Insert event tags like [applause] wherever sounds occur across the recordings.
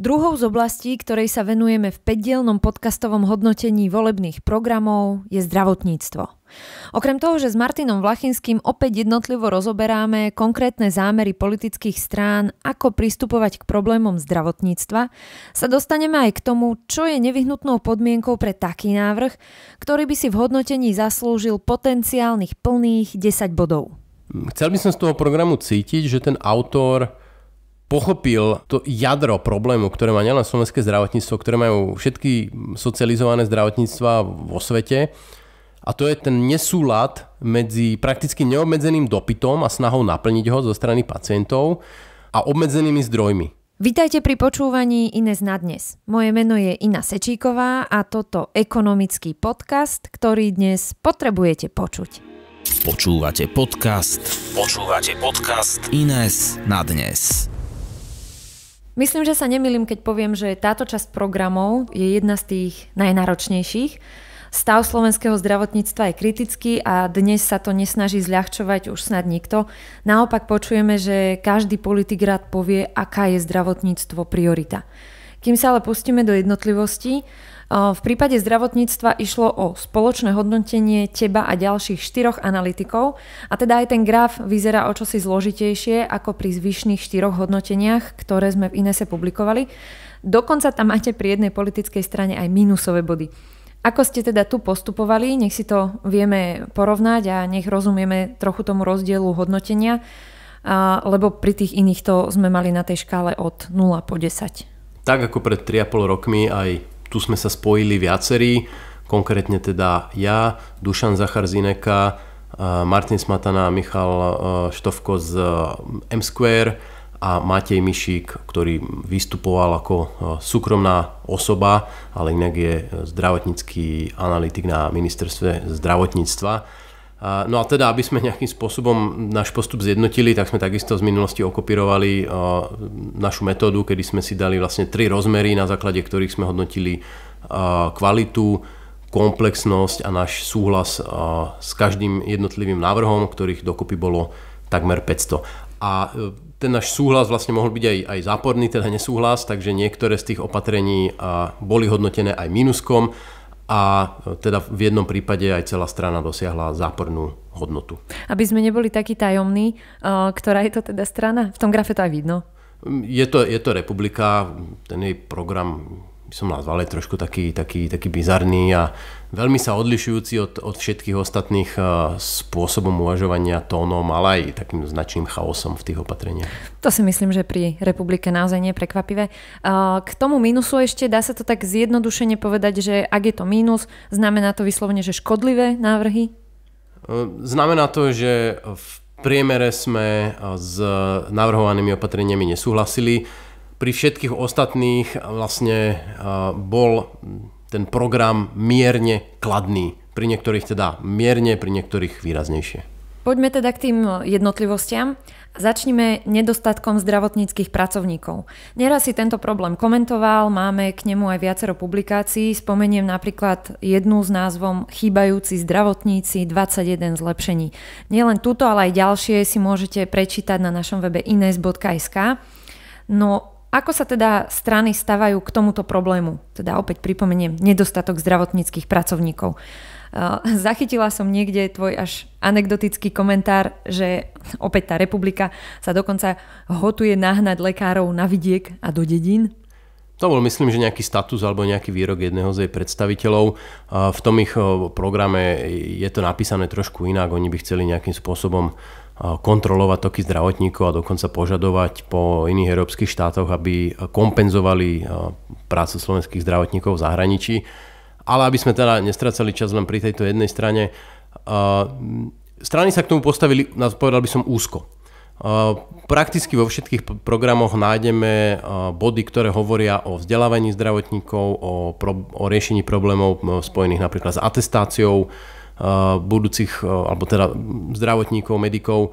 Druhou z oblastí, ktorej sa venujeme v peddielnom podcastovom hodnotení volebných programov, je zdravotníctvo. Okrem toho, že s Martinom Vlachinským opäť jednotlivo rozoberáme konkrétne zámery politických strán, ako pristupovať k problémom zdravotníctva, sa dostaneme aj k tomu, čo je nevyhnutnou podmienkou pre taký návrh, ktorý by si v hodnotení zaslúžil potenciálnych plných 10 bodov. Chcel by som z toho programu cítiť, že ten autor pochopil to jadro problému, ktoré má nielen slovenské zdravotníctvo, ktoré majú všetky socializované zdravotníctva vo svete. A to je ten nesúlad medzi prakticky neobmedzeným dopytom a snahou naplniť ho zo strany pacientov a obmedzenými zdrojmi. Vítajte pri počúvaní Ines na dnes. Moje meno je Ina Sečíková a toto ekonomický podcast, ktorý dnes potrebujete počuť. Počúvate podcast. Počúvate podcast Ines na dnes. Myslím, že sa nemýlim, keď poviem, že táto časť programov je jedna z tých najnáročnejších. Stav slovenského zdravotníctva je kritický a dnes sa to nesnaží zľahčovať už snad nikto. Naopak počujeme, že každý politik rád povie, aká je zdravotníctvo priorita. Kým sa ale pustíme do jednotlivostí, v prípade zdravotníctva išlo o spoločné hodnotenie teba a ďalších štyroch analytikov a teda aj ten graf vyzerá o čosi zložitejšie ako pri zvyšných štyroch hodnoteniach, ktoré sme v Inese publikovali. Dokonca tam máte pri jednej politickej strane aj minusové body. Ako ste teda tu postupovali, nech si to vieme porovnať a nech rozumieme trochu tomu rozdielu hodnotenia, lebo pri tých iných to sme mali na tej škále od 0 po 10. Tak ako pred 3,5 rokmi aj tu sme sa spojili viacerí, konkrétne teda ja, Dušan Zachar Zineka, Martin Smatana, Michal Štofko z M-Square a Matej Mišík, ktorý vystupoval ako súkromná osoba, ale inak je zdravotnícky analytik na ministerstve zdravotníctva. No a teda, aby sme nejakým spôsobom náš postup zjednotili, tak sme takisto z minulosti okopírovali našu metódu, kedy sme si dali vlastne tri rozmery, na základe ktorých sme hodnotili kvalitu, komplexnosť a náš súhlas s každým jednotlivým návrhom, ktorých dokopy bolo takmer 500. A e, ten náš súhlas vlastne mohol byť aj, aj záporný, teda nesúhlas, takže niektoré z tých opatrení boli hodnotené aj minuskom, a e, teda v jednom prípade aj celá strana dosiahla zápornú hodnotu. Aby sme neboli takí tajomní, e, ktorá je to teda strana? V tom grafe to aj vidno. Mm, je to, je to republika, ten jej program by som nazval je trošku taký, taký, taký bizarný a veľmi sa odlišujúci od, od všetkých ostatných eh, spôsobom uvažovania, tónom, ale aj takým značným chaosom v tých opatreniach. To si myslím, že pri republike naozaj nie je prekvapivé. Eh, k tomu mínusu ešte dá sa to tak zjednodušene povedať, že ak je to mínus, znamená to vyslovene, že škodlivé návrhy? Eh, znamená to, že v priemere sme s navrhovanými opatreniami nesúhlasili. Pri všetkých ostatných vlastne bol ten program mierne kladný. Pri niektorých teda mierne, pri niektorých výraznejšie. Poďme teda k tým jednotlivostiam. Začnime nedostatkom zdravotníckých pracovníkov. Neraz si tento problém komentoval, máme k nemu aj viacero publikácií. Spomeniem napríklad jednu s názvom Chýbajúci zdravotníci 21 zlepšení. Nielen túto, ale aj ďalšie si môžete prečítať na našom webe ines.sk. No ako sa teda strany stavajú k tomuto problému? Teda opäť pripomeniem, nedostatok zdravotníckých pracovníkov. Eh, zachytila som niekde tvoj až anekdotický komentár, že opäť tá republika sa dokonca hotuje nahnať lekárov na vidiek a do dedín. To bol myslím, že nejaký status alebo nejaký výrok jedného z jej predstaviteľov. Eh, v tom ich eh, programe je to napísané trošku inak. Oni by chceli nejakým spôsobom kontrolovať toky zdravotníkov a dokonca požadovať po iných európskych štátoch, aby kompenzovali prácu slovenských zdravotníkov v zahraničí. Ale aby sme teda nestracali čas len pri tejto jednej strane, strany sa k tomu postavili, povedal by som, úzko. Prakticky vo všetkých programoch nájdeme body, ktoré hovoria o vzdelávaní zdravotníkov, o, pro, o riešení problémov spojených napríklad s atestáciou, Eh, budúcich, eh, alebo teda zdravotníkov, medikov, eh,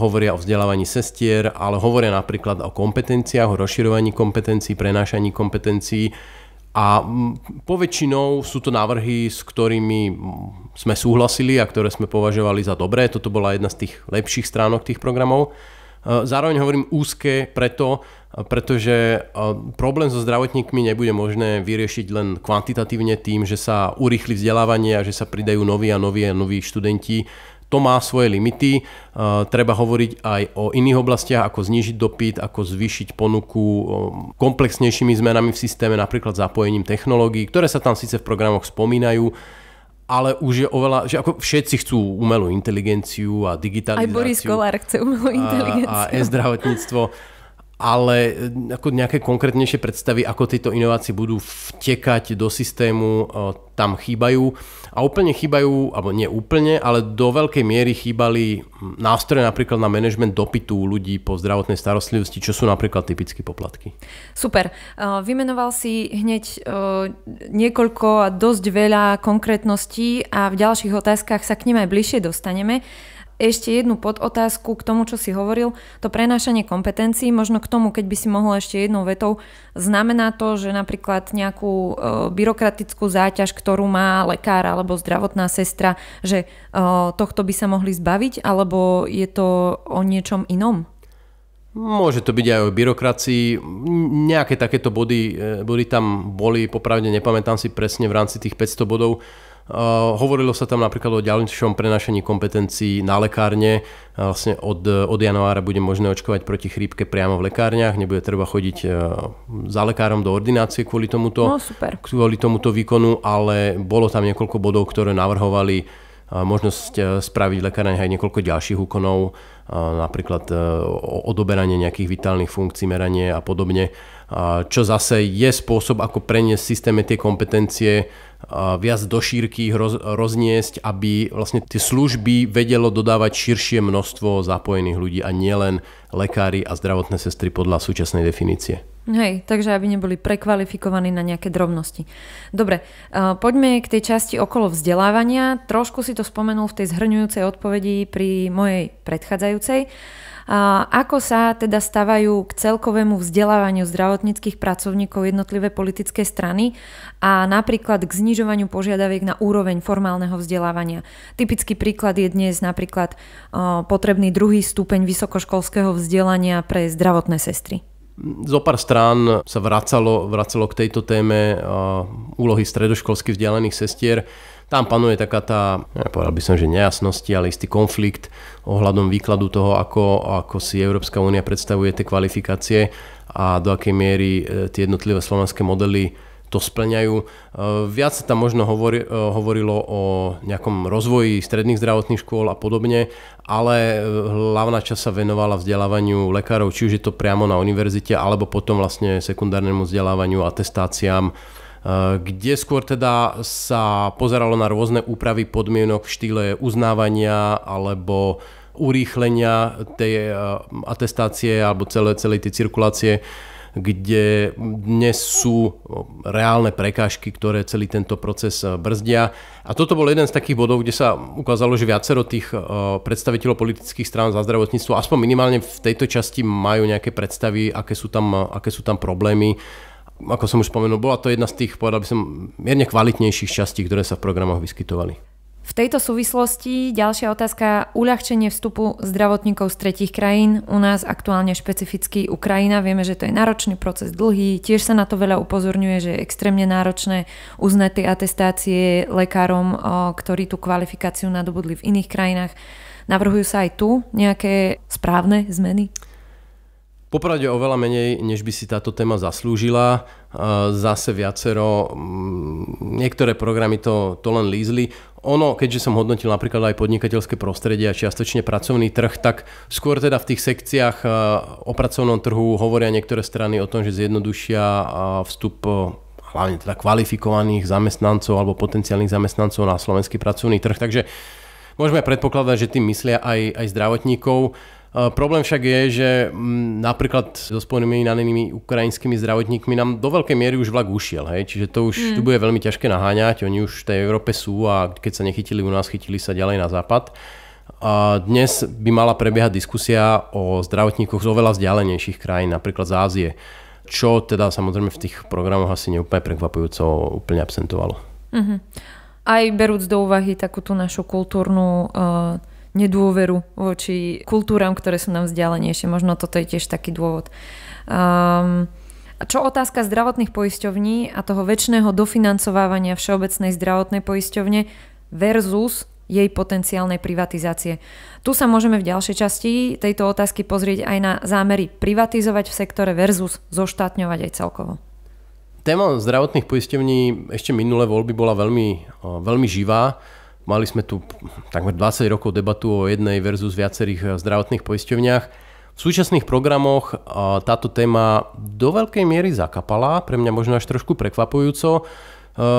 hovoria o vzdelávaní sestier, ale hovoria napríklad o kompetenciách, o rozširovaní kompetencií, prenášaní kompetencií. A mm, poväčšinou sú to návrhy, s ktorými mm, sme súhlasili a ktoré sme považovali za dobré. Toto bola jedna z tých lepších stránok tých programov. Zároveň hovorím úzke preto, pretože problém so zdravotníkmi nebude možné vyriešiť len kvantitatívne tým, že sa urýchli vzdelávanie a že sa pridajú noví a noví a noví študenti. To má svoje limity. Treba hovoriť aj o iných oblastiach, ako znižiť dopyt, ako zvýšiť ponuku komplexnejšími zmenami v systéme, napríklad zapojením technológií, ktoré sa tam síce v programoch spomínajú, ale už je oveľa, že ako všetci chcú umelú inteligenciu a digitalizáciu. Aj Boris Kolár chce umelú inteligenciu. A, a e-zdravotníctvo. [laughs] ale e, ako nejaké konkrétnejšie predstavy, ako tieto inovácie budú vtekať do systému, e, tam chýbajú. A úplne chýbajú, alebo nie úplne, ale do veľkej miery chýbali nástroje napríklad na manažment dopytu ľudí po zdravotnej starostlivosti, čo sú napríklad typické poplatky. Super. E, vymenoval si hneď niekoľko a dosť veľa konkrétností a v ďalších otázkach sa k nim aj bližšie dostaneme ešte jednu podotázku k tomu, čo si hovoril. To prenášanie kompetencií, možno k tomu, keď by si mohol ešte jednou vetou, znamená to, že napríklad nejakú e, byrokratickú záťaž, ktorú má lekár alebo zdravotná sestra, že e, tohto by sa mohli zbaviť, alebo je to o niečom inom? Môže to byť aj o byrokracii. Nejaké takéto body, e, body tam boli, popravde nepamätám si presne v rámci tých 500 bodov Eh, hovorilo sa tam napríklad o ďalšom prenašení kompetencií na lekárne. Eh, vlastne od, od januára bude možné očkovať proti chrípke priamo v lekárniach, nebude treba chodiť eh, za lekárom do ordinácie kvôli tomuto, no, super. kvôli tomuto výkonu, ale bolo tam niekoľko bodov, ktoré navrhovali možnosť eh, spraviť lekárne aj niekoľko ďalších úkonov, eh, napríklad eh, odoberanie nejakých vitálnych funkcií, meranie a podobne, čo zase je spôsob, ako preniesť v systéme tie kompetencie viac do šírky roz, rozniesť, aby vlastne tie služby vedelo dodávať širšie množstvo zapojených ľudí a nielen lekári a zdravotné sestry podľa súčasnej definície. Hej, takže aby neboli prekvalifikovaní na nejaké drobnosti. Dobre, e, poďme k tej časti okolo vzdelávania. Trošku si to spomenul v tej zhrňujúcej odpovedi pri mojej predchádzajúcej. Ako sa teda stavajú k celkovému vzdelávaniu zdravotníckých pracovníkov jednotlivé politické strany a napríklad k znižovaniu požiadaviek na úroveň formálneho vzdelávania. Typický príklad je dnes napríklad e, potrebný druhý stupeň vysokoškolského vzdelania pre zdravotné sestry. Zo pár strán sa vracalo, vracalo k tejto téme úlohy stredoškolsky vzdialených sestier. Tam panuje taká tá, povedal by som, že nejasnosti, ale istý konflikt ohľadom výkladu toho, ako, ako si Európska únia predstavuje tie kvalifikácie a do akej miery e, tie jednotlivé slovenské modely to splňajú. E, viac sa tam možno hovori, e, hovorilo o nejakom rozvoji stredných zdravotných škôl a podobne, ale e, hlavná časť sa venovala vzdelávaniu lekárov, či už je to priamo na univerzite, alebo potom vlastne sekundárnemu vzdelávaniu, atestáciám, kde skôr teda sa pozeralo na rôzne úpravy podmienok v štýle uznávania alebo urýchlenia tej atestácie alebo celé, celej tej cirkulácie kde dnes sú reálne prekážky, ktoré celý tento proces eh, brzdia. A toto bol jeden z takých bodov, kde sa ukázalo, že viacero tých eh, predstaviteľov politických strán za zdravotníctvo, aspoň minimálne v tejto časti majú nejaké predstavy, aké sú tam, eh, aké sú tam problémy ako som už spomenul, bola to jedna z tých, povedal by som, mierne kvalitnejších častí, ktoré sa v programoch vyskytovali. V tejto súvislosti ďalšia otázka uľahčenie vstupu zdravotníkov z tretich krajín, u nás aktuálne špecificky Ukrajina, vieme, že to je náročný proces, dlhý, tiež sa na to veľa upozorňuje, že je extrémne náročné uznať tie atestácie lekárom, ktorí tú kvalifikáciu nadobudli v iných krajinách. Navrhujú sa aj tu nejaké správne zmeny? Popravde oveľa menej, než by si táto téma zaslúžila. E, zase viacero, niektoré programy to, to len lízli ono, keďže som hodnotil napríklad aj podnikateľské prostredie a čiastočne pracovný trh, tak skôr teda v tých sekciách eh, o pracovnom trhu hovoria niektoré strany o tom, že zjednodušia eh, vstup eh, hlavne teda kvalifikovaných zamestnancov alebo potenciálnych zamestnancov na slovenský pracovný trh. Takže môžeme predpokladať, že tým myslia aj, aj zdravotníkov. Eh, problém však je, že mm, napríklad so spojenými inanými ukrajinskými zdravotníkmi nám do veľkej miery už vlak ušiel, hej? čiže to už mm. tu bude veľmi ťažké naháňať, oni už v tej Európe sú a keď sa nechytili u nás, chytili sa ďalej na západ. A dnes by mala prebiehať diskusia o zdravotníkoch z oveľa vzdialenejších krajín, napríklad z Ázie, čo teda samozrejme v tých programoch asi neúplne prekvapujúco úplne absentovalo. Mm-hmm. Aj berúc do úvahy takúto našu kultúrnu uh nedôveru voči kultúram, ktoré sú nám vzdialenejšie. Možno toto je tiež taký dôvod. Um, čo otázka zdravotných poisťovní a toho väčšného dofinancovávania Všeobecnej zdravotnej poisťovne versus jej potenciálnej privatizácie. Tu sa môžeme v ďalšej časti tejto otázky pozrieť aj na zámery privatizovať v sektore versus zoštátňovať aj celkovo. Téma zdravotných poisťovní ešte minulé voľby bola veľmi, veľmi živá. Mali sme tu takmer 20 rokov debatu o jednej versus viacerých eh, zdravotných poisťovniach. V súčasných programoch eh, táto téma do veľkej miery zakapala, pre mňa možno až trošku prekvapujúco. Eh,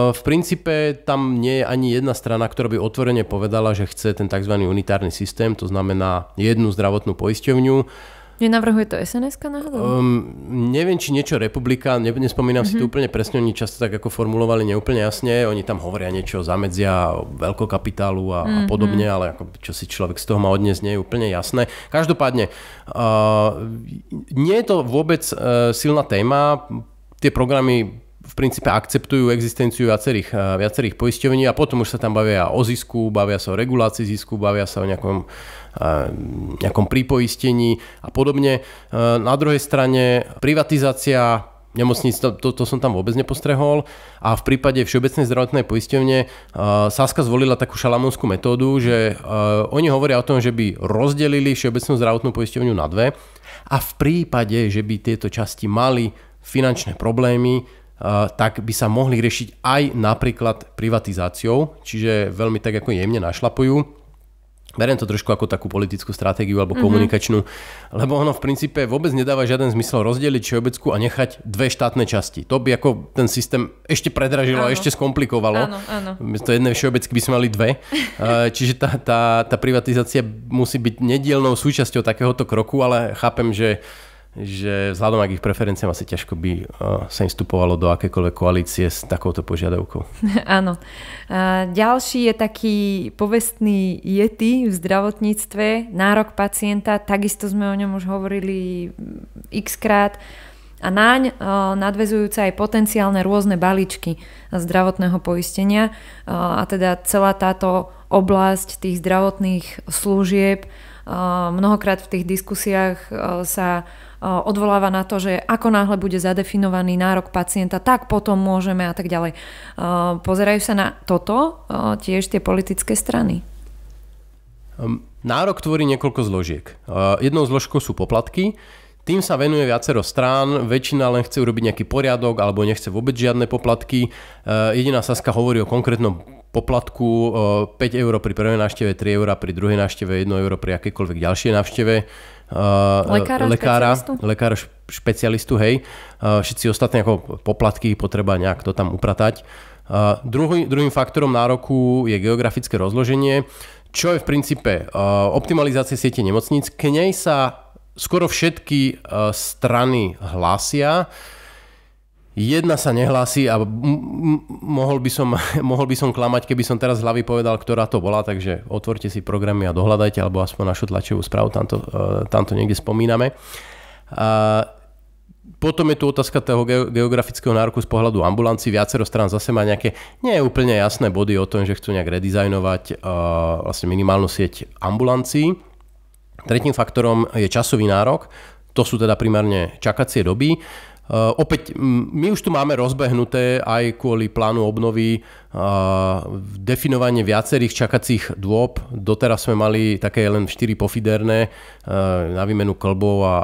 v princípe tam nie je ani jedna strana, ktorá by otvorene povedala, že chce ten tzv. unitárny systém, to znamená jednu zdravotnú poisťovňu Nenavrhuje to sns náhodou? Um, neviem, či niečo republika, ne, nespomínam mm-hmm. si to mhm. úplne presne, oni často tak ako formulovali neúplne jasne, oni tam hovoria niečo zamedzia veľkokapitálu a, mm-hmm. a mhm. podobne, ale ako, čo si človek z toho má odniesť, nie je úplne jasné. Každopádne, uh, nie je to vôbec uh, silná téma, tie programy v princípe akceptujú existenciu viacerých, eh, viacerých poisťovní a potom už sa tam bavia o zisku, bavia sa o regulácii zisku, bavia sa o nejakom, eh, nejakom pripoistení a podobne. Eh, na druhej strane privatizácia nemocníc, to, to, to som tam vôbec nepostrehol. A v prípade Všeobecnej zdravotnej poisťovne uh, Saska zvolila takú šalamonskú metódu, že uh, oni hovoria o tom, že by rozdelili Všeobecnú zdravotnú poisťovňu na dve a v prípade, že by tieto časti mali finančné problémy, tak by sa mohli riešiť aj napríklad privatizáciou, čiže veľmi tak ako jemne našlapujú. Beriem to trošku ako takú politickú stratégiu alebo mhm. komunikačnú, mm-hmm. lebo ono v princípe vôbec nedáva žiaden zmysel rozdeliť všeobecku a nechať dve štátne časti. To by ako ten systém ešte predražilo áno. a ešte skomplikovalo. Áno, áno. To jedné všeobecky by sme mali dve. Čiže tá, tá, tá privatizácia musí byť nedielnou súčasťou takéhoto kroku, ale chápem, že že vzhľadom k ich preferenciám asi ťažko by eh, sa im vstupovalo do akékoľvek koalície s takouto požiadavkou. [laughs] Áno. A ďalší je taký povestný jety v zdravotníctve, nárok pacienta, takisto sme o ňom už hovorili x krát. A naň eh, nadvezujúce aj potenciálne rôzne balíčky zdravotného poistenia eh, a teda celá táto oblasť tých zdravotných služieb. Mnohokrát v tých diskusiách sa odvoláva na to, že ako náhle bude zadefinovaný nárok pacienta, tak potom môžeme a tak ďalej. Pozerajú sa na toto tiež tie politické strany? Nárok tvorí niekoľko zložiek. Jednou zložkou sú poplatky, tým sa venuje viacero strán, väčšina len chce urobiť nejaký poriadok alebo nechce vôbec žiadne poplatky. E, jediná Saska hovorí o konkrétnom poplatku 5 eur pri prvej návšteve, 3 eur pri druhej návšteve, 1 eur pri akékoľvek ďalšej návšteve. Uh, lekára, lekára, špecialistu? lekára špecialistu, hej. Uh, všetci ostatní ako poplatky potreba nejak to tam upratať. Uh, druhý, druhým faktorom nároku je geografické rozloženie, čo je v princípe optimalizácie siete nemocníc. K nej sa skoro všetky strany hlásia. Jedna sa nehlási a m- m- mohol, by som, [laughs] mohol by som klamať, keby som teraz z hlavy povedal, ktorá to bola, takže otvorte si programy a dohľadajte, alebo aspoň našu tlačovú správu, tamto to, e, tam to niekde spomíname. A potom je tu otázka toho geografického nároku z pohľadu ambulanci. Viacero strán zase má nejaké nie je úplne jasné body o tom, že chcú nejak redizajnovať e, vlastne minimálnu sieť ambulancií. Tretím faktorom je časový nárok. To sú teda primárne čakacie doby. Uh, Opäť, my už tu máme rozbehnuté aj kvôli plánu obnovy uh, definovanie viacerých čakacích dôb. Doteraz sme mali také len 4 pofiderné uh, na výmenu klbov a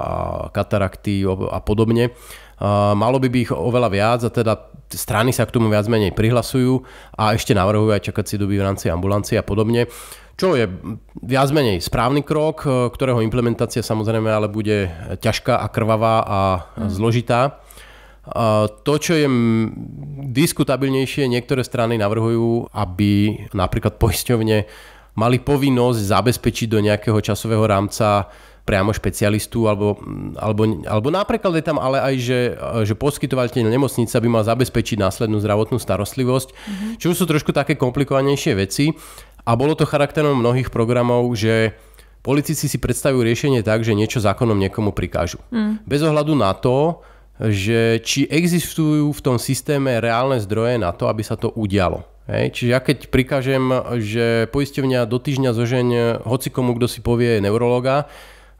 katarakty a podobne. Malo by ich oveľa viac a teda strany sa k tomu viac menej prihlasujú a ešte navrhujú aj čakacie doby v rámci ambulancie a podobne čo je viac menej správny krok, e, ktorého implementácia samozrejme ale bude ťažká a krvavá a mm. zložitá. E, to, čo je diskutabilnejšie, niektoré strany navrhujú, aby napríklad poisťovne mali povinnosť zabezpečiť do nejakého časového rámca priamo špecialistu, alebo, alebo, alebo napríklad je tam ale aj, že, e, že poskytovateľ nemocnica by mal zabezpečiť následnú zdravotnú starostlivosť, mm-hmm. čo sú trošku také komplikovanejšie veci, a bolo to charakterom mnohých programov, že politici si predstavujú riešenie tak, že niečo zákonom niekomu prikážu. Mm. Bez ohľadu na to, že či existujú v tom systéme reálne zdroje na to, aby sa to udialo. Hej. Čiže ja keď prikážem, že poisťovňa do týždňa zožeň hocikomu, kto si povie neurologa,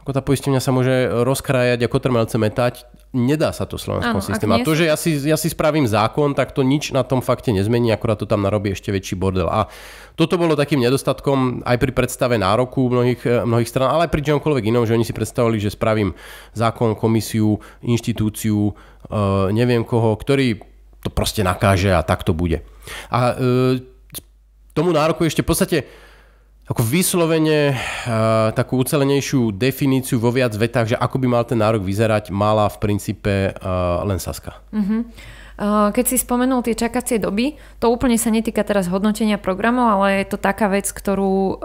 ako tá poistenia sa môže rozkrájať ako trmelce metať. Nedá sa to v slovenskom Áno, systému. A to, že ja si, ja si spravím zákon, tak to nič na tom fakte nezmení, akurát to tam narobí ešte väčší bordel. A toto bolo takým nedostatkom aj pri predstave nároku mnohých, eh, mnohých stran, ale aj pri čomkoľvek inom, že oni si predstavili, že spravím zákon, komisiu, inštitúciu, eh, neviem koho, ktorý to proste nakáže a tak to bude. A eh, tomu nároku ešte v podstate ako vyslovene uh, takú ucelenejšiu definíciu vo viac vetách, že ako by mal ten nárok vyzerať, mala v princípe uh, len Saska. Mm-hmm. keď si spomenul tie čakacie doby, to úplne sa netýka teraz hodnotenia programov, ale je to taká vec, ktorú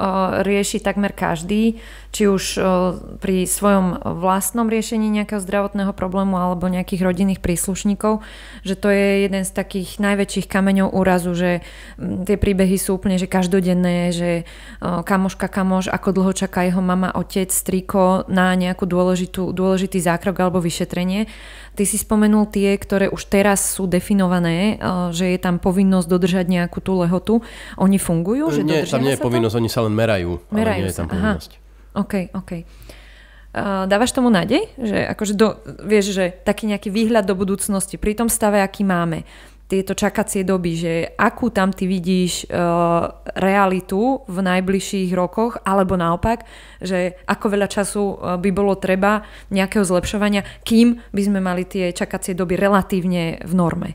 rieši takmer každý či už e, pri svojom vlastnom riešení nejakého zdravotného problému alebo nejakých rodinných príslušníkov, že to je jeden z takých najväčších kameňov úrazu, že mm, tie príbehy sú úplne že každodenné, že e, kamoška kamoš, ako dlho čaká jeho mama, otec, striko na nejakú dôležitú, dôležitý zákrok alebo vyšetrenie. Ty si spomenul tie, ktoré už teraz sú definované, e, že je tam povinnosť dodržať nejakú tú lehotu. Oni fungujú? Že nie, tam nie je povinnosť, to? oni sa len merajú. Merajú ale nie sa. Je tam povinnosť. Aha. OK, OK. Uh, dávaš tomu nádej? Že akože do, vieš, že taký nejaký výhľad do budúcnosti pri tom stave, aký máme tieto čakacie doby, že akú tam ty vidíš e, realitu v najbližších rokoch, alebo naopak, že ako veľa času eh, by bolo treba nejakého zlepšovania, kým by sme mali tie čakacie doby relatívne v norme?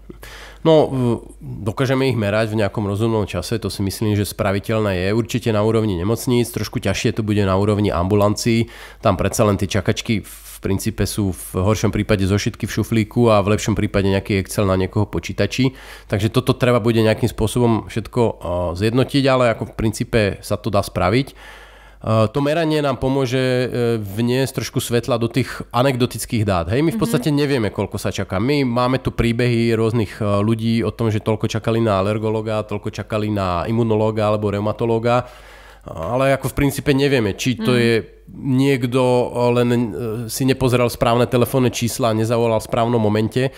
No, dokážeme ich merať v nejakom rozumnom čase, to si myslím, že spraviteľné je. Určite na úrovni nemocníc, trošku ťažšie to bude na úrovni ambulancií, tam predsa len tie čakačky v princípe sú v horšom prípade zošitky v šuflíku a v lepšom prípade nejaký Excel na niekoho počítači. Takže toto treba bude nejakým spôsobom všetko eh, zjednotiť, ale ako v princípe sa to dá spraviť. Eh, to meranie nám pomôže eh, vniesť trošku svetla do tých anekdotických dát. Hej, my v mhm. podstate nevieme, koľko sa čaká. My máme tu príbehy rôznych ľudí o tom, že toľko čakali na alergologa, toľko čakali na imunológa alebo reumatológa ale ako v princípe nevieme, či to mm. je niekto eh, len eh, si nepozeral správne telefónne čísla a nezavolal v správnom momente,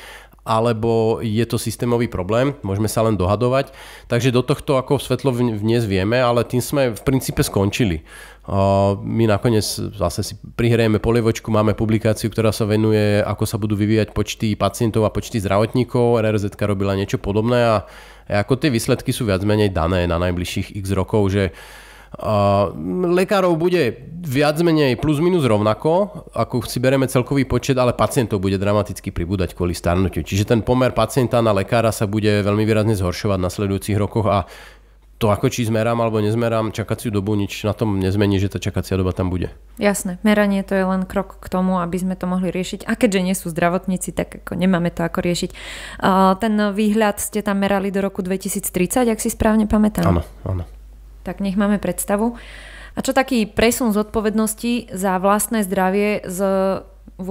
alebo je to systémový problém, môžeme sa len dohadovať. Takže do tohto ako svetlo dnes vieme, ale tým sme v princípe skončili. Eh, my nakoniec zase si prihrejeme polievočku, máme publikáciu, ktorá sa venuje, ako sa budú vyvíjať počty pacientov a počty zdravotníkov. RRZ robila niečo podobné a ako tie výsledky sú viac menej dané na najbližších x rokov, že Ehm, lekárov bude viac menej plus minus rovnako, ako si bereme celkový počet, ale pacientov bude dramaticky pribúdať kvôli starnutiu. Čiže ten pomer pacienta na lekára sa bude veľmi výrazne zhoršovať na sledujúcich rokoch a to ako či zmerám alebo nezmerám čakaciu dobu, nič na tom nezmení, že tá čakacia doba tam bude. Jasné, meranie to je len krok k tomu, aby sme to mohli riešiť. A keďže nie sú zdravotníci, tak ako nemáme to ako riešiť. Ten výhľad ste tam merali do roku 2030, ak si správne pamätám. Áno, áno. Tak nech máme predstavu. A čo taký presun zodpovednosti za vlastné zdravie z v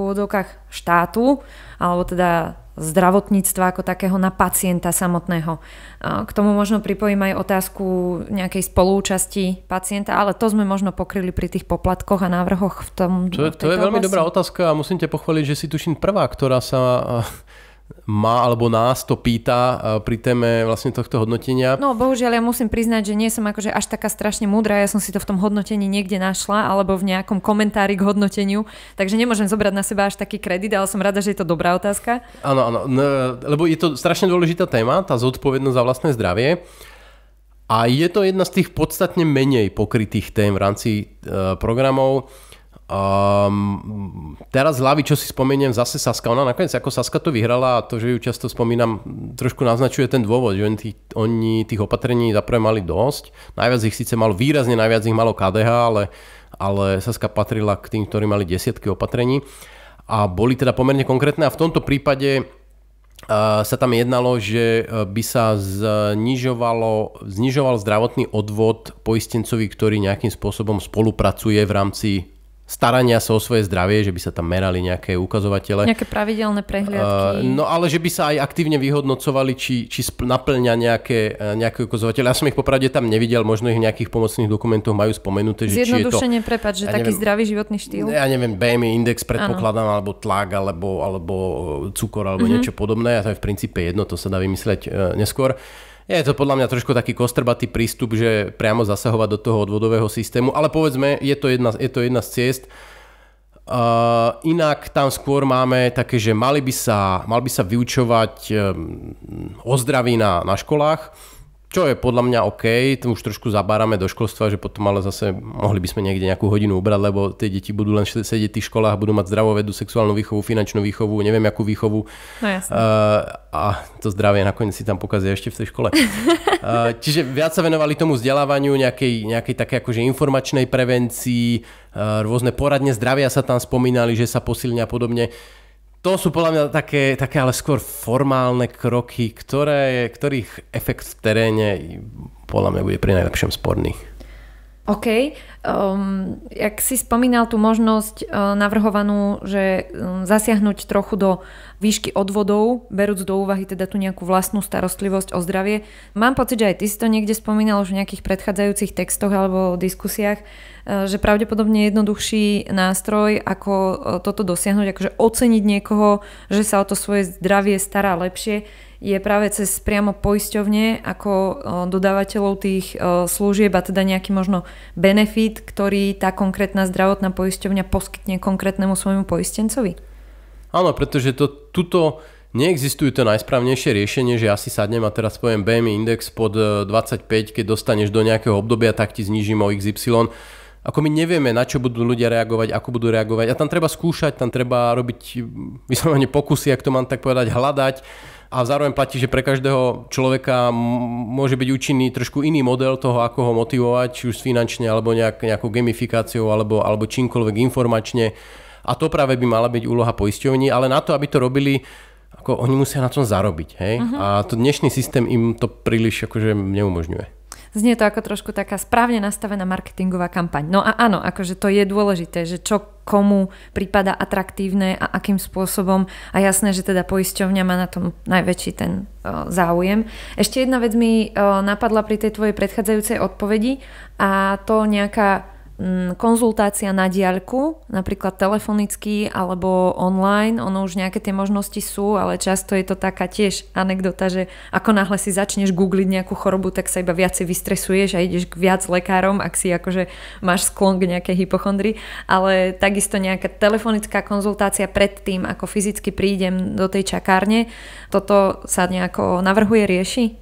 štátu, alebo teda zdravotníctva ako takého na pacienta samotného. K tomu možno pripojím aj otázku nejakej spolúčasti pacienta, ale to sme možno pokryli pri tých poplatkoch a návrhoch v tom. To, v to je veľmi oblasti. dobrá otázka a musím ťa pochváliť, že si tuším prvá, ktorá sa má alebo nás to pýta e, pri téme vlastne tohto hodnotenia. No bohužiaľ ja musím priznať, že nie som akože až taká strašne múdra, ja som si to v tom hodnotení niekde našla alebo v nejakom komentári k hodnoteniu, takže nemôžem zobrať na seba až taký kredit, ale som rada, že je to dobrá otázka. Áno, áno, no, lebo je to strašne dôležitá téma, tá zodpovednosť za vlastné zdravie. A je to jedna z tých podstatne menej pokrytých tém v rámci e, programov. Um, teraz z hlavy, čo si spomeniem, zase Saska. Ona nakoniec, ako Saska to vyhrala a to, že ju často spomínam, trošku naznačuje ten dôvod, že oni, tých, oni tých opatrení zaprvé mali dosť. Najviac ich síce malo, výrazne najviac ich malo KDH, ale, ale Saska patrila k tým, ktorí mali desiatky opatrení a boli teda pomerne konkrétne a v tomto prípade eh, sa tam jednalo, že eh, by sa znižovalo, znižoval zdravotný odvod poistencovi, ktorý nejakým spôsobom spolupracuje v rámci starania sa o svoje zdravie, že by sa tam merali nejaké ukazovatele. Nejaké pravidelné prehliadky. Uh, no ale že by sa aj aktívne vyhodnocovali, či, či naplňa nejaké, nejaké ukazovatele. Ja som ich popravde tam nevidel, možno ich v nejakých pomocných dokumentoch majú spomenuté. Že Zjednodušenie, či je to, prepad, že ja taký neviem, zdravý životný štýl. Ja neviem, BMI index predpokladám, ano. alebo tlak, alebo, alebo cukor, alebo uh-huh. niečo podobné. A to je v princípe jedno, to sa dá vymyslieť uh, neskôr. Uh, je to podľa mňa trošku taký kostrbatý prístup, že priamo zasahovať do toho odvodového systému, ale povedzme, je to jedna, je to jedna z ciest. Uh, inak tam skôr máme také, že mali by sa, mal by sa vyučovať um, o zdraví na, na školách, čo je podľa mňa OK, to už trošku zabárame do školstva, že potom ale zase mohli by sme niekde nejakú hodinu ubrať, lebo tie deti budú len sedieť v tých školách, budú mať zdravovedu, sexuálnu výchovu, finančnú výchovu, neviem akú výchovu. No jasne. Uh, a to zdravie nakoniec si tam pokazí ešte v tej škole. uh, [laughs] čiže viac sa venovali tomu vzdelávaniu, nejakej, nejakej také akože informačnej prevencii, uh, rôzne poradne zdravia sa tam spomínali, že sa posilňa podobne. Uh, to sú podľa mňa také, také ale skôr formálne kroky, ktoré, ktorých efekt v teréne podľa mňa bude pri najlepšom sporný. OK. Um, jak si spomínal tú možnosť uh, navrhovanú, že um, zasiahnuť trochu do výšky odvodov, berúc do úvahy teda tú nejakú vlastnú starostlivosť o zdravie. Mám pocit, že aj ty si to niekde spomínal už v nejakých predchádzajúcich textoch alebo diskusiách, e, že pravdepodobne jednoduchší nástroj, ako e, toto dosiahnuť, akože oceniť niekoho, že sa o to svoje zdravie stará lepšie, je práve cez priamo poisťovne ako e, dodávateľov tých služieb a teda nejaký možno benefit, ktorý tá konkrétna zdravotná poisťovňa poskytne konkrétnemu svojmu poistencovi? Áno, pretože to, tuto neexistuje to najsprávnejšie riešenie, že ja si sadnem a teraz poviem BMI index pod 25, e, keď dostaneš do nejakého obdobia, tak ti znižím o XY. Ako my nevieme, na čo budú ľudia reagovať, ako budú reagovať. A tam treba skúšať, tam treba robiť vyslovene pokusy, ak to mám tak povedať, hľadať. A zároveň platí, že pre každého človeka môže byť účinný trošku iný model toho, ako ho motivovať, či už finančne, alebo nejak, nejakou gamifikáciou, alebo, alebo čímkoľvek informačne a to práve by mala byť úloha poisťovní, ale na to, aby to robili ako oni musia na tom zarobiť. Hej? Uh-huh. A to dnešný systém im to príliš akože neumožňuje. Znie to ako trošku taká správne nastavená marketingová kampaň. No a áno, akože to je dôležité, že čo komu prípada atraktívne a akým spôsobom. A jasné, že teda poisťovňa má na tom najväčší ten o, záujem. Ešte jedna vec mi o, napadla pri tej tvojej predchádzajúcej odpovedi a to nejaká Mm, konzultácia na diaľku, napríklad telefonicky alebo online, ono už nejaké tie možnosti sú, ale často je to taká tiež anekdota, že ako náhle si začneš googliť nejakú chorobu, tak sa iba viacej vystresuješ a ideš k viac lekárom, ak si akože máš sklon k nejakej hypochondri. ale takisto nejaká telefonická konzultácia pred tým, ako fyzicky prídem do tej čakárne, toto sa nejako navrhuje, rieši?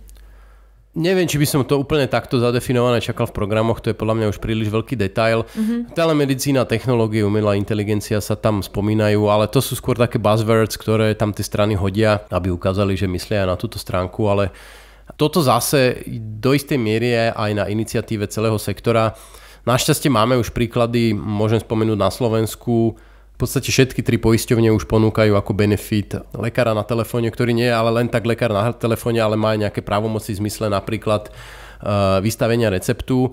Neviem, či by som to úplne takto zadefinované čakal v programoch, to je podľa mňa už príliš veľký detail. Mm-hmm. Telemedicína, technológie, umelá inteligencia sa tam spomínajú, ale to sú skôr také buzzwords, ktoré tam tie strany hodia, aby ukázali, že myslia na túto stránku, ale toto zase do istej miery je aj na iniciatíve celého sektora. Našťastie máme už príklady, môžem spomenúť na Slovensku, v podstate všetky tri poisťovne už ponúkajú ako benefit lekára na telefóne, ktorý nie je ale len tak lekár na telefóne, ale má aj nejaké právomoci v zmysle napríklad e, vystavenia receptu. E,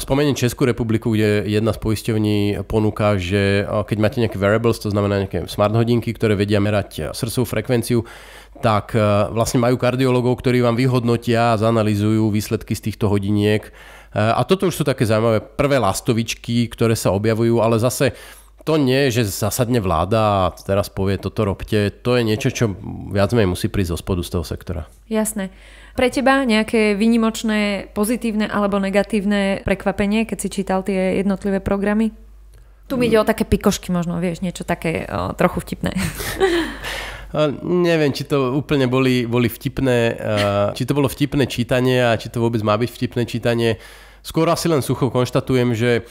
spomeniem Českú republiku, kde jedna z poisťovní ponúka, že e, keď máte nejaké wearables, to znamená nejaké smart hodinky, ktoré vedia merať srdcovú frekvenciu, tak vlastne majú kardiologov, ktorí vám vyhodnotia a zanalizujú výsledky z týchto hodiniek. A toto už sú také zaujímavé prvé lastovičky, ktoré sa objavujú, ale zase to nie je, že zasadne vláda a teraz povie toto robte. To je niečo, čo viac menej musí prísť zo spodu z toho sektora. Jasné. Pre teba nejaké vynimočné, pozitívne alebo negatívne prekvapenie, keď si čítal tie jednotlivé programy? Tu mi ide o také pikošky možno, vieš, niečo také o, trochu vtipné. [laughs] A neviem, či to úplne boli, boli vtipné, či to bolo vtipné čítanie a či to vôbec má byť vtipné čítanie. Skôr asi len sucho konštatujem, že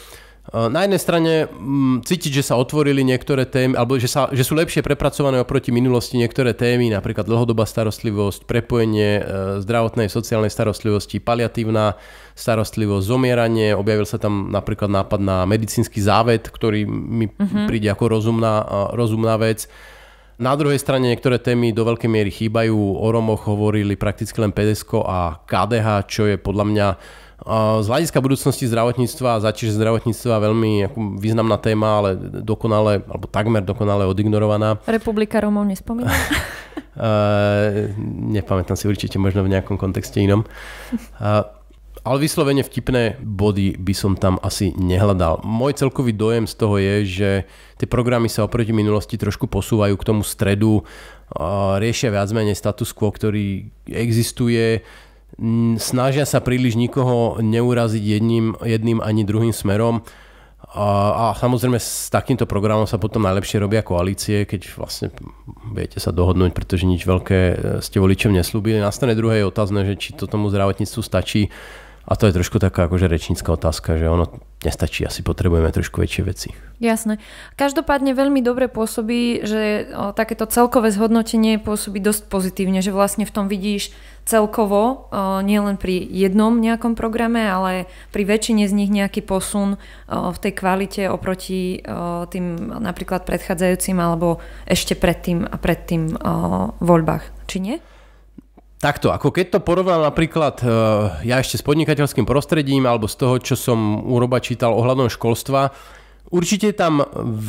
Eh, na jednej strane mm, cítiť, že sa otvorili niektoré témy, alebo že, sa, že sú lepšie prepracované oproti minulosti niektoré témy, napríklad dlhodobá starostlivosť, prepojenie eh, zdravotnej, sociálnej starostlivosti, paliatívna starostlivosť, zomieranie, objavil sa tam napríklad nápad na medicínsky závet, ktorý mi mm-hmm. príde ako rozumná, eh, rozumná vec. Na druhej strane niektoré témy do veľkej miery chýbajú. O Romoch hovorili prakticky len PDSK a KDH, čo je podľa mňa z hľadiska budúcnosti zdravotníctva a zaťaž zdravotníctva veľmi významná téma, ale dokonale, alebo takmer dokonale odignorovaná. Republika Romov nespomína? [laughs] E, nepamätám si určite, možno v nejakom kontexte inom. E, ale vyslovene vtipné body by som tam asi nehľadal. Môj celkový dojem z toho je, že tie programy sa oproti minulosti trošku posúvajú k tomu stredu, riešia viac menej status quo, ktorý existuje, snažia sa príliš nikoho neuraziť jedným, jedným ani druhým smerom. A, a samozrejme s takýmto programom sa potom najlepšie robia koalície, keď vlastne viete sa dohodnúť, pretože nič veľké e, ste voličom neslúbili. Na strane druhej je otázne, že či to tomu zdravotníctvu stačí a to je trošku taká akože rečnícka otázka, že ono nestačí, asi potrebujeme trošku väčšie veci. Jasné. Každopádne veľmi dobre pôsobí, že takéto celkové zhodnotenie pôsobí dosť pozitívne, že vlastne v tom vidíš celkovo, nielen pri jednom nejakom programe, ale pri väčšine z nich nejaký posun v tej kvalite oproti tým napríklad predchádzajúcim alebo ešte predtým a predtým voľbách, či nie? Takto, ako keď to porovnám napríklad e, ja ešte s podnikateľským prostredím alebo z toho, čo som úroba čítal ohľadom školstva, Určite tam v,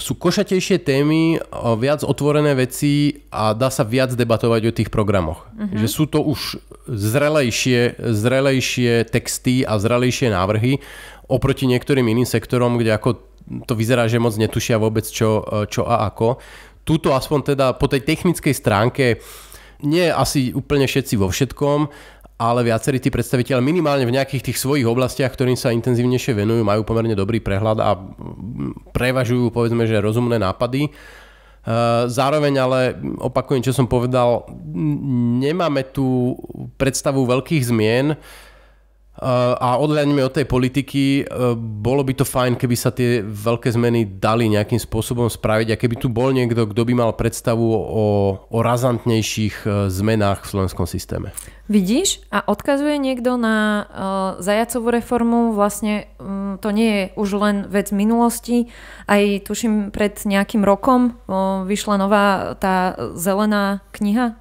sú košatejšie témy, e, viac otvorené veci a dá sa viac debatovať o tých programoch. Mm-hmm. Že sú to už zrelejšie, zrelejšie texty a zrelejšie návrhy oproti niektorým iným sektorom, kde ako to vyzerá, že moc netušia vôbec čo, e, čo a ako. Tuto aspoň teda po tej technickej stránke uh, nie asi úplne všetci vo všetkom, ale viacerí tí predstaviteľ minimálne v nejakých tých svojich oblastiach, ktorým sa intenzívnejšie venujú, majú pomerne dobrý prehľad a mm, prevažujú povedzme, že rozumné nápady. E, zároveň ale opakujem, čo som povedal, nemáme tu predstavu veľkých zmien, Eh, a odhľadneme od tej politiky, eh, bolo by to fajn, keby sa tie veľké zmeny dali nejakým spôsobom spraviť a keby tu bol niekto, kto by mal predstavu o, o razantnejších eh, zmenách v slovenskom systéme. Vidíš? A odkazuje niekto na uh, zajacovú reformu, vlastne um, to nie je už len vec minulosti. Aj tuším pred nejakým rokom uh, vyšla nová tá zelená kniha.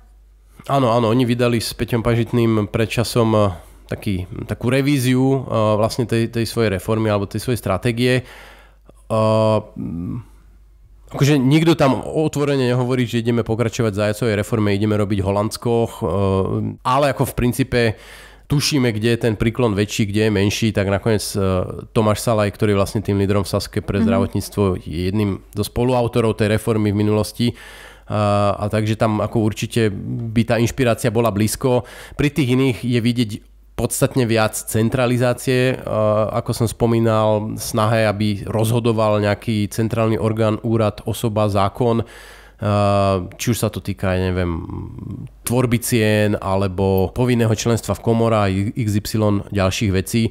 Áno, áno, oni vydali s Peťom Pažitným predčasom taký, takú revíziu uh, vlastne tej, tej svojej reformy alebo tej svojej stratégie. Uh, akože nikto tam otvorene nehovorí, že ideme pokračovať v zajacovej reforme, ideme robiť Holandsko, uh, ale ako v princípe tušíme, kde je ten príklon väčší, kde je menší, tak nakoniec uh, Tomáš Salaj, ktorý vlastne tým lídrom v Saske pre mhm. zdravotníctvo je jedným zo spoluautorov tej reformy v minulosti, a, uh, a takže tam ako určite by tá inšpirácia bola blízko. Pri tých iných je vidieť podstatne viac centralizácie, eh, ako som spomínal, snahe, aby rozhodoval nejaký centrálny orgán, úrad, osoba, zákon, eh, či už sa to týka, neviem, tvorby cien alebo povinného členstva v komora a XY ďalších vecí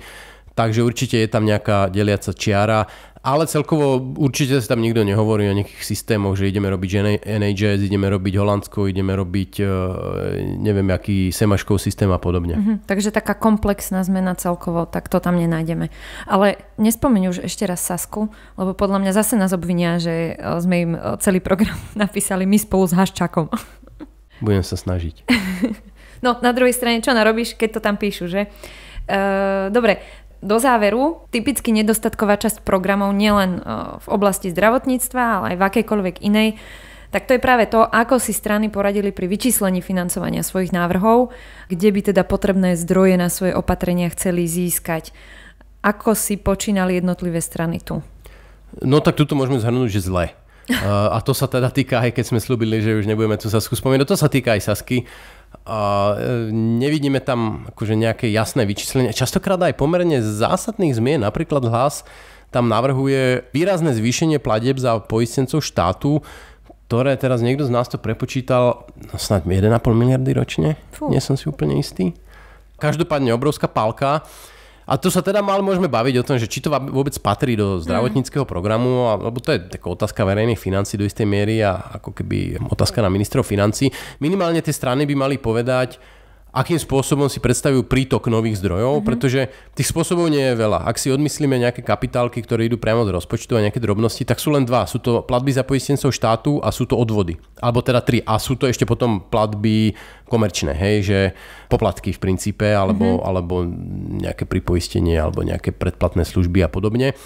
Takže určite je tam nejaká deliaca čiara, ale celkovo určite sa tam nikto nehovorí o nejakých systémoch, že ideme robiť NHS, ideme robiť Holandsko, ideme robiť e, neviem aký semaškov systém a podobne. Mm-hmm. Takže taká komplexná zmena celkovo, tak to tam nenájdeme. Ale nespomenú už ešte raz Sasku, lebo podľa mňa zase nás obvinia, že e, sme im e, celý program [laughs] napísali my spolu s Haščakom. [laughs] Budem sa snažiť. no na druhej strane, čo narobíš, keď to tam píšu, že? Uh, dobre, do záveru, typicky nedostatková časť programov nielen e, v oblasti zdravotníctva, ale aj v akejkoľvek inej, tak to je práve to, ako si strany poradili pri vyčíslení financovania svojich návrhov, kde by teda potrebné zdroje na svoje opatrenia chceli získať. Ako si počínali jednotlivé strany tu? No tak tuto môžeme zhrnúť, že zle. A to sa teda týka, aj keď sme slúbili, že už nebudeme tú Sasku spomínať, to sa týka aj Sasky. A e, nevidíme tam akože nejaké jasné vyčíslenie. Častokrát aj pomerne zásadných zmien, napríklad hlas tam navrhuje výrazné zvýšenie pladeb za poistencov štátu, ktoré teraz niekto z nás to prepočítal no snáď 1,5 miliardy ročne. Fú. Nie som si úplne istý. Každopádne obrovská palka. A tu sa teda mal môžeme baviť o tom, že či to vôbec patrí do hmm. zdravotníckého programu, alebo to je taká otázka verejných financí do istej miery a ako keby otázka na ministrov financí. Minimálne tie strany by mali povedať, akým spôsobom si predstavujú prítok nových zdrojov, mm-hmm. pretože tých spôsobov nie je veľa. Ak si odmyslíme nejaké kapitálky, ktoré idú priamo z rozpočtu a nejaké drobnosti, tak sú len dva. Sú to platby za poistencov štátu a sú to odvody. Alebo teda tri. A sú to ešte potom platby komerčné, hej, že poplatky v princípe, alebo, mm-hmm. alebo nejaké pripoistenie, alebo nejaké predplatné služby a podobne.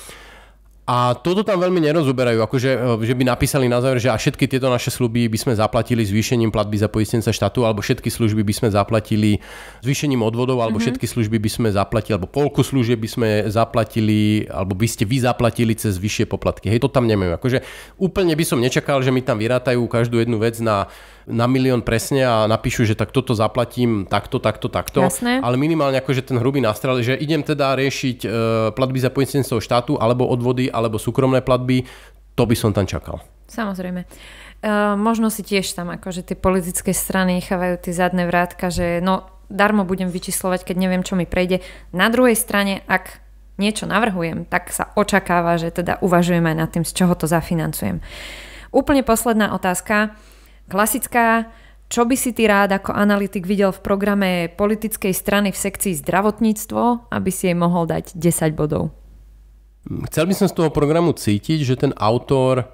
A toto tam veľmi nerozoberajú, akože, e, že by napísali na záver, že a všetky tieto naše sluby by sme zaplatili zvýšením platby za poistenca štátu, alebo všetky služby by sme zaplatili zvýšením odvodov, alebo mm-hmm. všetky služby by sme zaplatili, alebo polku služieb by sme zaplatili, alebo by ste vy zaplatili cez vyššie poplatky. Hej, to tam neviem. Akože úplne by som nečakal, že mi tam vyrátajú každú jednu vec na na milión presne a napíšu, že tak toto zaplatím takto, takto, takto. Jasné. Ale minimálne akože ten hrubý nástrel, že idem teda riešiť e, platby za poistencov štátu alebo odvody alebo súkromné platby, to by som tam čakal. Samozrejme. E, možno si tiež tam akože tie politické strany nechávajú tie zadné vrátka, že no darmo budem vyčíslovať, keď neviem, čo mi prejde. Na druhej strane, ak niečo navrhujem, tak sa očakáva, že teda uvažujem aj nad tým, z čoho to zafinancujem. Úplne posledná otázka, klasická, čo by si ty rád ako analytik videl v programe politickej strany v sekcii zdravotníctvo, aby si jej mohol dať 10 bodov? Chcel by som z toho programu cítiť, že ten autor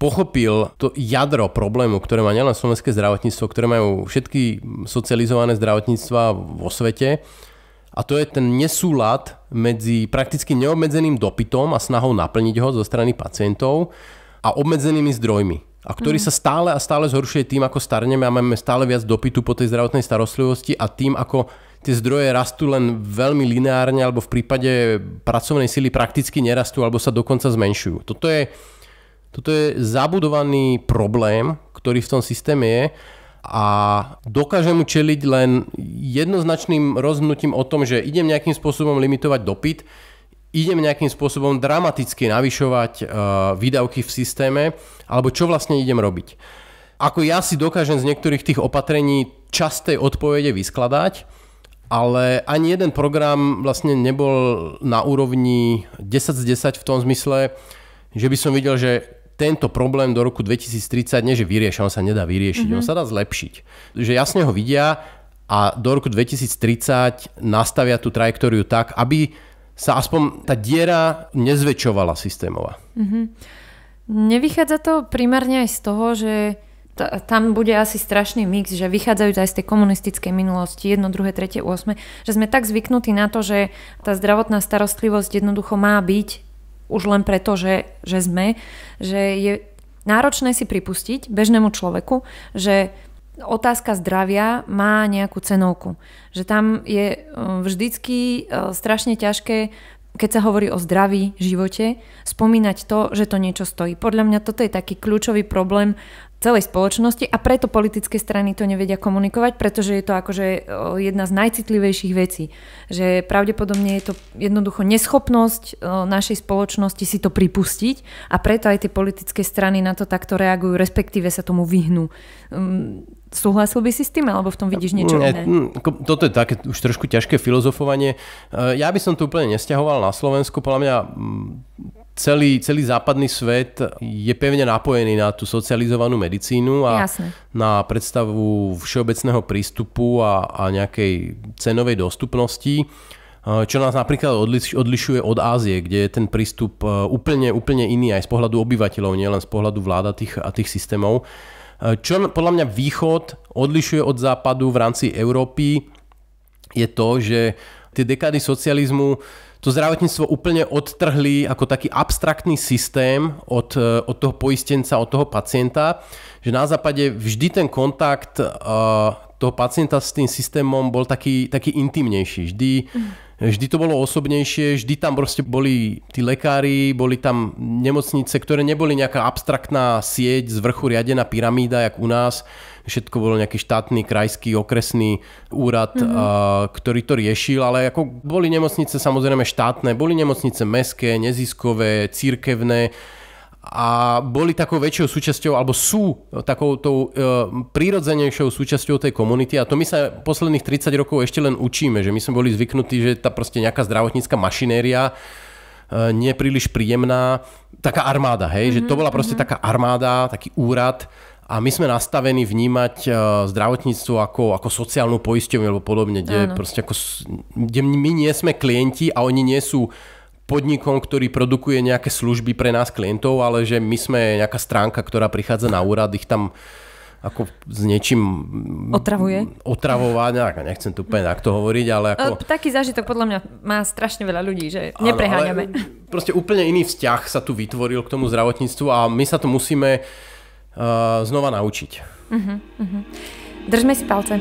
pochopil to jadro problému, ktoré má nielen slovenské zdravotníctvo, ktoré majú všetky socializované zdravotníctva vo svete. A to je ten nesúlad medzi prakticky neobmedzeným dopytom a snahou naplniť ho zo strany pacientov a obmedzenými zdrojmi a ktorý mm. sa stále a stále zhoršuje tým, ako starneme a máme stále viac dopytu po tej zdravotnej starostlivosti a tým, ako tie zdroje rastú len veľmi lineárne alebo v prípade pracovnej sily prakticky nerastú alebo sa dokonca zmenšujú. Toto je, toto je zabudovaný problém, ktorý v tom systéme je a dokážem mu čeliť len jednoznačným rozhodnutím o tom, že idem nejakým spôsobom limitovať dopyt, idem nejakým spôsobom dramaticky navyšovať eh, výdavky v systéme, alebo čo vlastne idem robiť. Ako ja si dokážem z niektorých tých opatrení častej odpovede vyskladať, ale ani jeden program vlastne nebol na úrovni 10 z 10 v tom zmysle, že by som videl, že tento problém do roku 2030 nie že vyrieši, on sa nedá vyriešiť, mm-hmm. on sa dá zlepšiť. Že jasne ho vidia a do roku 2030 nastavia tú trajektóriu tak, aby sa aspoň tá diera nezväčšovala systémová. Mm-hmm. Nevychádza to primárne aj z toho, že tam bude asi strašný mix, že vychádzajú aj z tej komunistickej minulosti, jedno, druhé, tretie, osme, že sme tak zvyknutí na to, že tá zdravotná starostlivosť jednoducho má byť už len preto, že, že sme, že je náročné si pripustiť bežnému človeku, že otázka zdravia má nejakú cenovku. Že tam je e, vždycky e, strašne ťažké keď sa hovorí o zdraví živote, spomínať to, že to niečo stojí. Podľa mňa toto je taký kľúčový problém celej spoločnosti a preto politické strany to nevedia komunikovať, pretože je to akože e, jedna z najcitlivejších vecí. Že pravdepodobne je to jednoducho neschopnosť e, našej spoločnosti si to pripustiť a preto aj tie politické strany na to takto reagujú, respektíve sa tomu vyhnú. Hm, Súhlasil by si s tým, alebo v tom vidíš niečo mm, iné? Mm, toto je také už trošku ťažké filozofovanie. Eh, ja by som to úplne nesťahoval na Slovensku. Podľa mňa mm, celý, celý západný svet je pevne napojený na tú socializovanú medicínu a Jasne. na predstavu všeobecného prístupu a, a nejakej cenovej dostupnosti. Eh, čo nás napríklad odlišuje od Ázie, kde je ten prístup eh, úplne, úplne iný aj z pohľadu obyvateľov, nielen z pohľadu vláda tých, a tých systémov. Čo podľa mňa východ odlišuje od západu v rámci Európy je to, že tie dekády socializmu to zdravotníctvo úplne odtrhli ako taký abstraktný systém od, od toho poistenca, od toho pacienta, že na západe vždy ten kontakt uh, toho pacienta s tým systémom bol taký, taký intimnejší. Vždy mm vždy to bolo osobnejšie, vždy tam proste boli tí lekári, boli tam nemocnice, ktoré neboli nejaká abstraktná sieť z vrchu riadená pyramída, jak u nás. Všetko bolo nejaký štátny, krajský, okresný úrad, mm-hmm. a, ktorý to riešil, ale ako boli nemocnice samozrejme štátne, boli nemocnice meské, neziskové, církevné, a boli takou väčšou súčasťou, alebo sú takou tou e, prírodzenejšou súčasťou tej komunity a to my sa posledných 30 rokov ešte len učíme, že my sme boli zvyknutí, že tá proste nejaká zdravotnícka mašinéria e, nie príliš príjemná, taká armáda, hej, mm-hmm, že to mhm, bola proste mm-hmm. taká armáda, taký úrad a my sme nastavení vnímať e, zdravotníctvo ako, ako sociálnu poisťovňu alebo podobne, kde, ako, kde my nie sme klienti a oni nie sú podnikom, ktorý produkuje nejaké služby pre nás klientov, ale že my sme nejaká stránka, ktorá prichádza na úrad, ich tam ako s niečím... Otravuje? Otravovať, no, nechcem tu úplne takto hovoriť, ale ako... Taký zážitok podľa mňa má strašne veľa ľudí, že nepreháňame. Áno, proste úplne iný vzťah sa tu vytvoril k tomu zdravotníctvu a my sa to musíme uh, znova naučiť. Uh-huh, uh-huh. Držme si palce.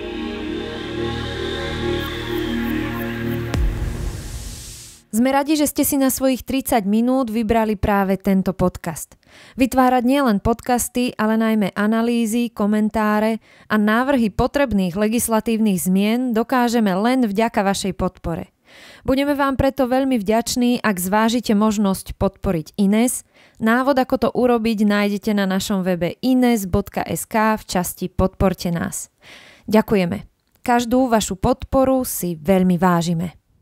Sme radi, že ste si na svojich 30 minút vybrali práve tento podcast. Vytvárať nielen podcasty, ale najmä analýzy, komentáre a návrhy potrebných legislatívnych zmien dokážeme len vďaka vašej podpore. Budeme vám preto veľmi vďační, ak zvážite možnosť podporiť Ines. Návod, ako to urobiť, nájdete na našom webe ines.sk v časti Podporte nás. Ďakujeme. Každú vašu podporu si veľmi vážime.